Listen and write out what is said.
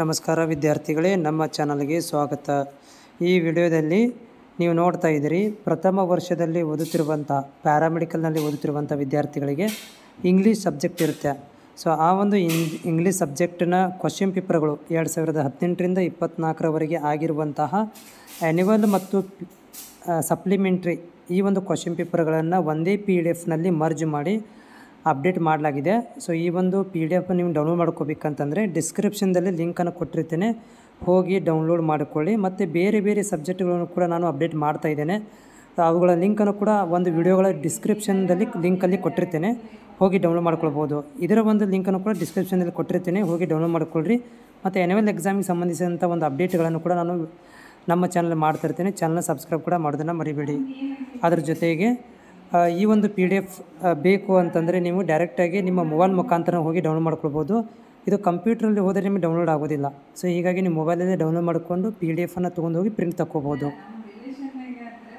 ನಮಸ್ಕಾರ ವಿದ್ಯಾರ್ಥಿಗಳೇ ನಮ್ಮ ಚಾನಲ್ಗೆ ಸ್ವಾಗತ ಈ ವಿಡಿಯೋದಲ್ಲಿ ನೀವು ನೋಡ್ತಾ ಇದ್ದೀರಿ ಪ್ರಥಮ ವರ್ಷದಲ್ಲಿ ಓದುತ್ತಿರುವಂಥ ಪ್ಯಾರಾಮೆಡಿಕಲ್ನಲ್ಲಿ ಓದುತ್ತಿರುವಂಥ ವಿದ್ಯಾರ್ಥಿಗಳಿಗೆ ಇಂಗ್ಲೀಷ್ ಸಬ್ಜೆಕ್ಟ್ ಇರುತ್ತೆ ಸೊ ಆ ಒಂದು ಇಂಗ್ಲೀಷ್ ಸಬ್ಜೆಕ್ಟಿನ ಕ್ವಶನ್ ಪೇಪರ್ಗಳು ಎರಡು ಸಾವಿರದ ಹದಿನೆಂಟರಿಂದ ಇಪ್ಪತ್ತ್ನಾಲ್ಕರವರೆಗೆ ಆಗಿರುವಂತಹ ಆ್ಯನಿವಲ್ ಮತ್ತು ಸಪ್ಲಿಮೆಂಟ್ರಿ ಈ ಒಂದು ಕ್ವಶನ್ ಪೇಪರ್ಗಳನ್ನು ಒಂದೇ ಪಿ ಡಿ ಎಫ್ನಲ್ಲಿ ಮರ್ಜ್ ಮಾಡಿ ಅಪ್ಡೇಟ್ ಮಾಡಲಾಗಿದೆ ಸೊ ಈ ಒಂದು ಪಿ ಡಿ ಎಫ್ ನೀವು ಡೌನ್ಲೋಡ್ ಮಾಡ್ಕೋಬೇಕಂತಂದರೆ ಡಿಸ್ಕ್ರಿಪ್ಷನ್ದಲ್ಲಿ ಲಿಂಕನ್ನು ಕೊಟ್ಟಿರ್ತೇನೆ ಹೋಗಿ ಡೌನ್ಲೋಡ್ ಮಾಡಿಕೊಳ್ಳಿ ಮತ್ತು ಬೇರೆ ಬೇರೆ ಸಬ್ಜೆಕ್ಟ್ಗಳನ್ನು ಕೂಡ ನಾನು ಅಪ್ಡೇಟ್ ಮಾಡ್ತಾ ಇದ್ದೇನೆ ಅವುಗಳ ಲಿಂಕನ್ನು ಕೂಡ ಒಂದು ವಿಡಿಯೋಗಳ ಡಿಸ್ಕ್ರಿಪ್ಷನ್ದಲ್ಲಿ ಲಿಂಕಲ್ಲಿ ಕೊಟ್ಟಿರ್ತೇನೆ ಹೋಗಿ ಡೌನ್ಲೋಡ್ ಮಾಡ್ಕೊಳ್ಬೋದು ಇದರ ಒಂದು ಲಿಂಕನ್ನು ಕೂಡ ಡಿಸ್ಕ್ರಿಪ್ಷನಲ್ಲಿ ಕೊಟ್ಟಿರ್ತೇನೆ ಹೋಗಿ ಡೌನ್ಲೋಡ್ ಮಾಡ್ಕೊಳ್ಳ್ರಿ ಮತ್ತು ಆ್ಯನುವಲ್ ಎಕ್ಸಾಮಿಗೆ ಸಂಬಂಧಿಸಿದಂಥ ಒಂದು ಅಪ್ಡೇಟ್ಗಳನ್ನು ಕೂಡ ನಾನು ನಮ್ಮ ಚಾನಲ್ ಮಾಡ್ತಾ ಇರ್ತೇನೆ ಚಾನಲ್ ಸಬ್ಸ್ಕ್ರೈಬ್ ಕೂಡ ಮಾಡೋದನ್ನು ಮರಿಬೇಡಿ ಅದರ ಜೊತೆಗೆ ಈ ಒಂದು ಪಿ ಡಿ ಎಫ್ ಬೇಕು ಅಂತಂದರೆ ನೀವು ಡೈರೆಕ್ಟಾಗಿ ನಿಮ್ಮ ಮೊಬೈಲ್ ಮುಖಾಂತರ ಹೋಗಿ ಡೌನ್ಲೋಡ್ ಮಾಡ್ಕೊಳ್ಬೋದು ಇದು ಕಂಪ್ಯೂಟ್ರಲ್ಲಿ ಹೋದರೆ ನಿಮಗೆ ಡೌನ್ಲೋಡ್ ಆಗೋದಿಲ್ಲ ಸೊ ಹೀಗಾಗಿ ನಿಮ್ಮ ಮೊಬೈಲಲ್ಲೇ ಡೌನ್ಲೋಡ್ ಮಾಡಿಕೊಂಡು ಪಿ ಡಿ ಎಫನ್ನು ತೊಗೊಂಡು ಹೋಗಿ ಪ್ರಿಂಟ್ ತಗೋಬೋದು